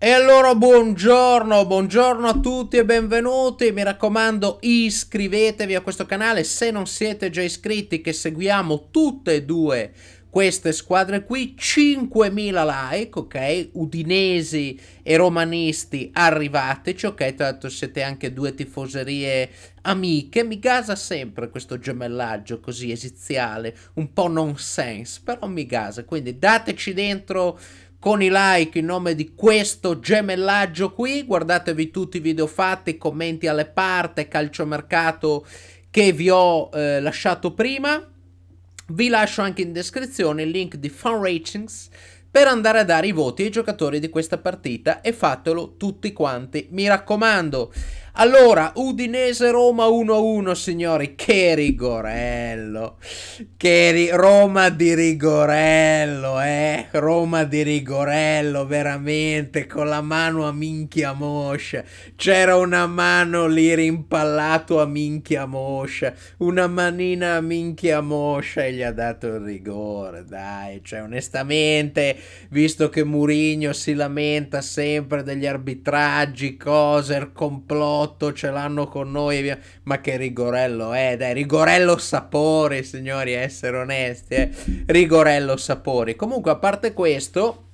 E allora buongiorno, buongiorno a tutti e benvenuti, mi raccomando iscrivetevi a questo canale se non siete già iscritti che seguiamo tutte e due queste squadre qui, 5.000 like, ok? Udinesi e romanisti arrivateci, ok? Tra l'altro siete anche due tifoserie amiche, mi gasa sempre questo gemellaggio così esiziale, un po' nonsense, però mi gasa, quindi dateci dentro con i like in nome di questo gemellaggio qui. Guardatevi tutti i video fatti, commenti alle parte, calciomercato che vi ho eh, lasciato prima. Vi lascio anche in descrizione il link di Fan Ratings per andare a dare i voti ai giocatori di questa partita e fatelo tutti quanti, mi raccomando. Allora, Udinese-Roma 1-1, signori. Che rigorello. Che ri- Roma di rigorello, eh. Roma di rigorello, veramente. Con la mano a minchia moscia. C'era una mano lì rimpallato a minchia moscia. Una manina a minchia moscia e gli ha dato il rigore, dai. Cioè, onestamente, visto che Murigno si lamenta sempre degli arbitraggi, coser, complotto Binotto ce l'hanno con noi via. Ma che Rigorello, eh, dai, Rigorello Sapori, signori, essere onesti, eh. Rigorello Sapori. Comunque, a parte questo,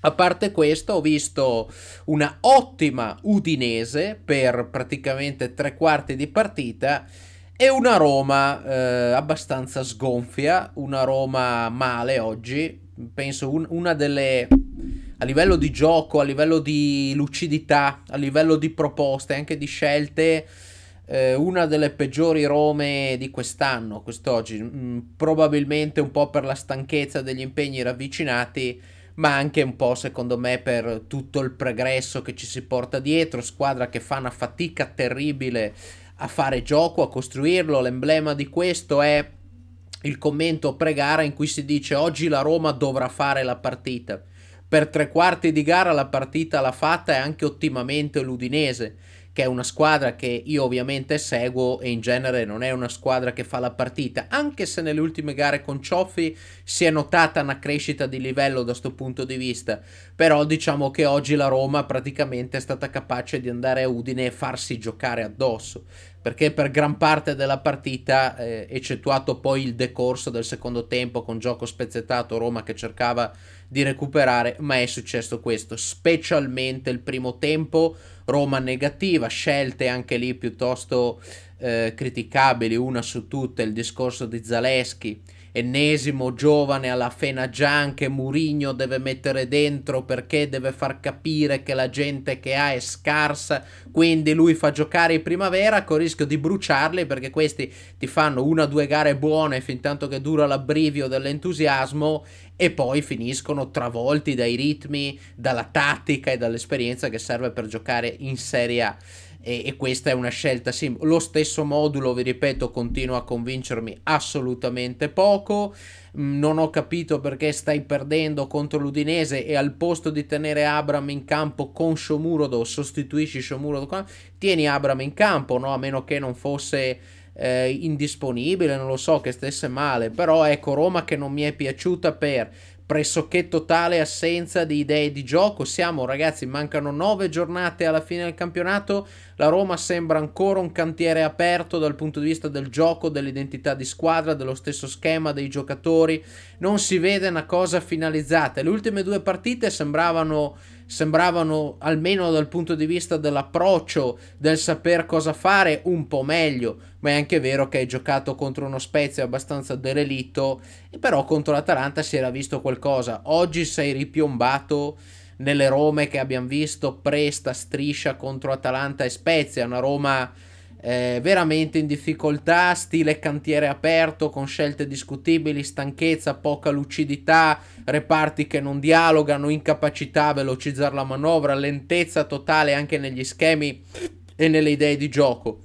a parte questo, ho visto una ottima Udinese per praticamente tre quarti di partita e una Roma eh, abbastanza sgonfia, una Roma male oggi, penso un, una delle a livello di gioco, a livello di lucidità, a livello di proposte, anche di scelte, eh, una delle peggiori Rome di quest'anno, quest'oggi, mh, mm, probabilmente un po' per la stanchezza degli impegni ravvicinati, ma anche un po' secondo me per tutto il pregresso che ci si porta dietro, squadra che fa una fatica terribile a fare gioco, a costruirlo, l'emblema di questo è il commento pre-gara in cui si dice oggi la Roma dovrà fare la partita per tre quarti di gara la partita l'ha fatta e anche ottimamente l'Udinese che è una squadra che io ovviamente seguo e in genere non è una squadra che fa la partita, anche se nelle ultime gare con Cioffi si è notata una crescita di livello da questo punto di vista, però diciamo che oggi la Roma praticamente è stata capace di andare a Udine e farsi giocare addosso perché per gran parte della partita, eh, eccettuato poi il decorso del secondo tempo con gioco spezzettato Roma che cercava di recuperare, ma è successo questo, specialmente il primo tempo, Roma negativa, scelte anche lì piuttosto eh, criticabili, una su tutte, il discorso di Zaleschi ennesimo giovane alla Fena Gian che Murigno deve mettere dentro perché deve far capire che la gente che ha è scarsa, quindi lui fa giocare in primavera con il rischio di bruciarli perché questi ti fanno una o due gare buone fin tanto che dura l'abbrivio dell'entusiasmo e poi finiscono travolti dai ritmi, dalla tattica e dall'esperienza che serve per giocare in Serie A e, e questa è una scelta simile. Lo stesso modulo, vi ripeto, continua a convincermi assolutamente poco. Mm, non ho capito perché stai perdendo contro l'Udinese e al posto di tenere Abram in campo con Shomurodo, sostituisci Shomurodo qua, tieni Abram in campo, no? a meno che non fosse... Eh, indisponibile, non lo so, che stesse male, però ecco Roma che non mi è piaciuta per pressoché totale assenza di idee di gioco. Siamo ragazzi, mancano nove giornate alla fine del campionato. La Roma sembra ancora un cantiere aperto dal punto di vista del gioco, dell'identità di squadra, dello stesso schema dei giocatori. Non si vede una cosa finalizzata. Le ultime due partite sembravano sembravano, almeno dal punto di vista dell'approccio, del saper cosa fare, un po' meglio. Ma è anche vero che hai giocato contro uno Spezia abbastanza derelitto, però contro l'Atalanta si era visto qualcosa. Oggi sei ripiombato nelle Rome che abbiamo visto, presta, striscia contro Atalanta e Spezia, una Roma eh, veramente in difficoltà, stile cantiere aperto con scelte discutibili, stanchezza, poca lucidità, reparti che non dialogano, incapacità a velocizzare la manovra, lentezza totale anche negli schemi e nelle idee di gioco.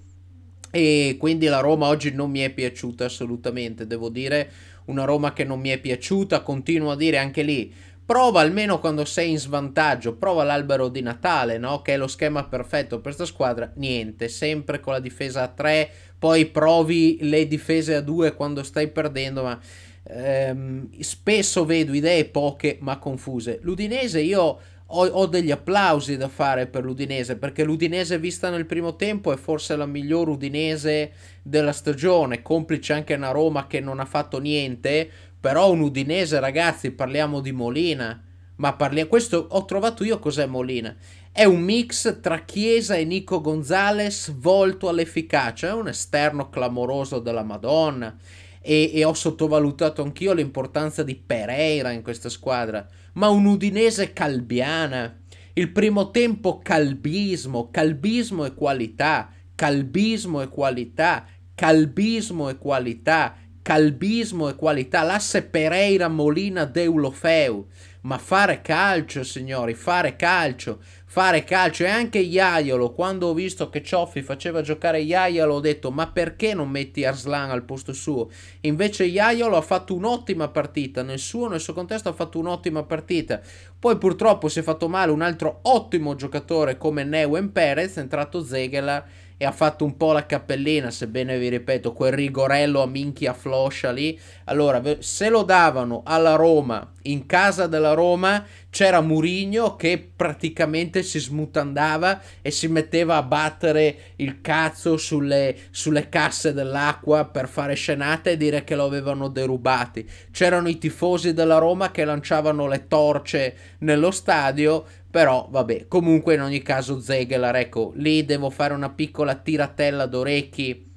E quindi la Roma oggi non mi è piaciuta assolutamente, devo dire, una Roma che non mi è piaciuta, continuo a dire anche lì prova almeno quando sei in svantaggio, prova l'albero di Natale, no? che è lo schema perfetto per questa squadra, niente, sempre con la difesa a 3, poi provi le difese a 2 quando stai perdendo, ma ehm, spesso vedo idee poche ma confuse. L'Udinese io... Ho, ho, degli applausi da fare per l'Udinese perché l'Udinese vista nel primo tempo è forse la miglior Udinese della stagione, complice anche una Roma che non ha fatto niente, però un Udinese, ragazzi, parliamo di Molina. Ma parliamo... Questo ho trovato io cos'è Molina. È un mix tra Chiesa e Nico Gonzalez volto all'efficacia. È un esterno clamoroso della Madonna. E, e ho sottovalutato anch'io l'importanza di Pereira in questa squadra. Ma un Udinese calbiana. Il primo tempo calbismo, calbismo e qualità, calbismo e qualità, calbismo e qualità, calbismo e qualità. L'asse Pereira Molina Deulofeu. Ma fare calcio, signori, fare calcio, fare calcio. E anche Iaiolo, quando ho visto che Cioffi faceva giocare Iaiolo, ho detto ma perché non metti Arslan al posto suo? Invece Iaiolo ha fatto un'ottima partita, nel suo, nel suo contesto ha fatto un'ottima partita. Poi purtroppo si è fatto male un altro ottimo giocatore come Neuen Perez, è entrato Zegelar e ha fatto un po' la cappellina, sebbene vi ripeto, quel rigorello a minchia floscia lì. Allora, se lo davano alla Roma, in casa della Roma, c'era Murigno che praticamente si smutandava e si metteva a battere il cazzo sulle, sulle casse dell'acqua per fare scenate e dire che lo avevano derubati. C'erano i tifosi della Roma che lanciavano le torce nello stadio però vabbè, comunque in ogni caso Zegelar ecco, lì devo fare una piccola tiratella d'orecchi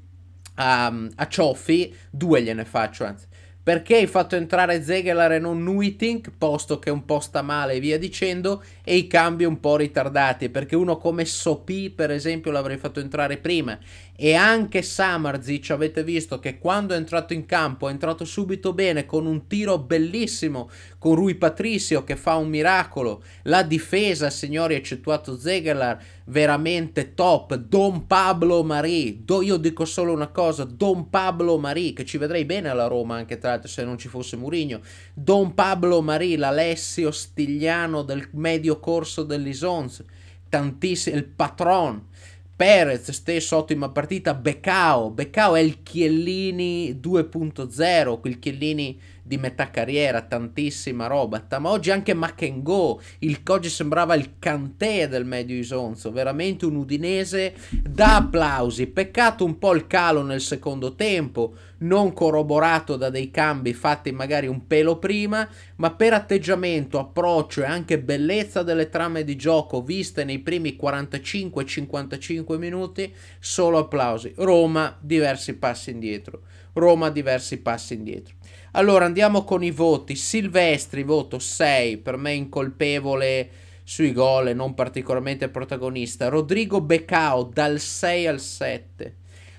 a, a Cioffi, due gliene faccio, anzi perché hai fatto entrare Zegelar e non Nuitink, posto che un po' sta male e via dicendo, e i cambi un po' ritardati, perché uno come Sopi, per esempio, l'avrei fatto entrare prima. E anche Samarzic, avete visto che quando è entrato in campo è entrato subito bene, con un tiro bellissimo, con Rui Patricio che fa un miracolo. La difesa, signori, eccettuato Zegelar, veramente top. Don Pablo Marì, Do, io dico solo una cosa, Don Pablo Marì, che ci vedrei bene alla Roma anche tra scusate se non ci fosse Murigno, Don Pablo Marì, l'Alessio Stigliano del medio corso dell'Isons, tantissimo, il patron, Perez, stesso ottima partita, Beccao, Beccao è il Chiellini 2.0, quel Chiellini di metà carriera, tantissima roba. Ma oggi anche Makengo, il Koji sembrava il Kanté del medio Isonzo, veramente un udinese da applausi. Peccato un po' il calo nel secondo tempo, non corroborato da dei cambi fatti magari un pelo prima, ma per atteggiamento, approccio e anche bellezza delle trame di gioco viste nei primi 45-55 minuti, solo applausi. Roma diversi passi indietro. Roma diversi passi indietro. Allora andiamo con i voti. Silvestri, voto 6, per me incolpevole sui gol e non particolarmente protagonista. Rodrigo Becao dal 6 al 7.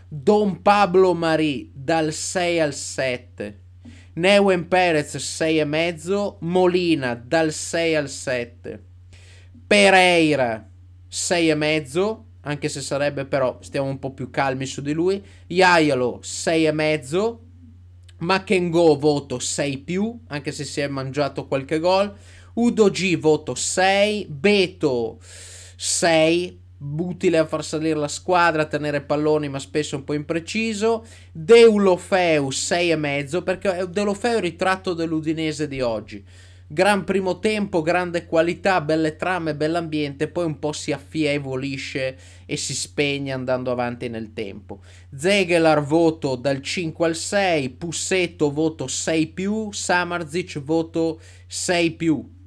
Don Pablo Marì dal 6 al 7. Neuen Perez 6,5. Molina dal 6 al 7. Pereira 6,5 anche se sarebbe però stiamo un po' più calmi su di lui. Iaialo 6,5 Makengo voto 6 più, anche se si è mangiato qualche gol. Udo G voto 6, Beto 6, utile a far salire la squadra, a tenere palloni ma spesso un po' impreciso. Deulofeu 6,5 perché Deulofeu è il ritratto dell'Udinese di oggi gran primo tempo, grande qualità, belle trame, bell'ambiente, poi un po' si affievolisce e si spegne andando avanti nel tempo. Zegelar voto dal 5 al 6, Pussetto voto 6 più, Samarzic voto 6 più.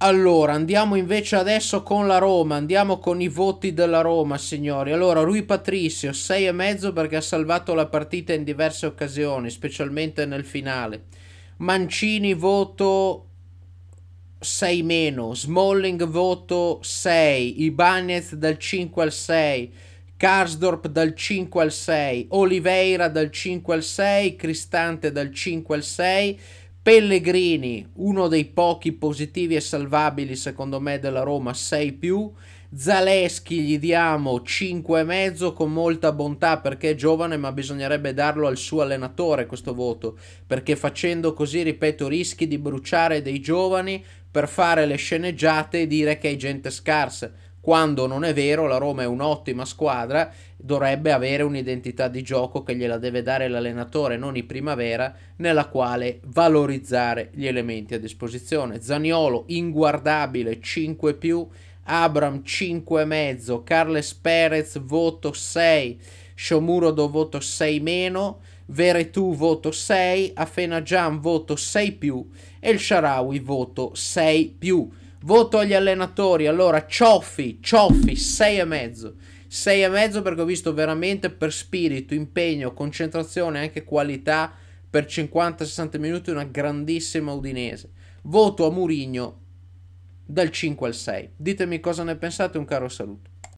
Allora, andiamo invece adesso con la Roma, andiamo con i voti della Roma, signori. Allora, Rui Patricio, 6,5 perché ha salvato la partita in diverse occasioni, specialmente nel finale. Mancini voto 6 meno, Smalling voto 6, Ibanez dal 5 al 6, Karsdorp dal 5 al 6, Oliveira dal 5 al 6, Cristante dal 5 al 6, Pellegrini, uno dei pochi positivi e salvabili secondo me della Roma, 6 più, Zaleschi gli diamo 5,5 con molta bontà perché è giovane, ma bisognerebbe darlo al suo allenatore questo voto, perché facendo così, ripeto, rischi di bruciare dei giovani per fare le sceneggiate e dire che hai gente scarsa. Quando non è vero, la Roma è un'ottima squadra, dovrebbe avere un'identità di gioco che gliela deve dare l'allenatore, non i primavera, nella quale valorizzare gli elementi a disposizione. Zaniolo, inguardabile, 5 più Abram 5,5, Carles Perez voto 6, Shomurodo voto 6 meno, Veretù voto 6, Afenajan voto 6 più e il Sharawi voto 6 più. Voto agli allenatori, allora Cioffi, Cioffi 6,5. 6,5 perché ho visto veramente per spirito, impegno, concentrazione e anche qualità per 50-60 minuti una grandissima Udinese. Voto a Murigno dal 5 al 6. Ditemi cosa ne pensate, un caro saluto.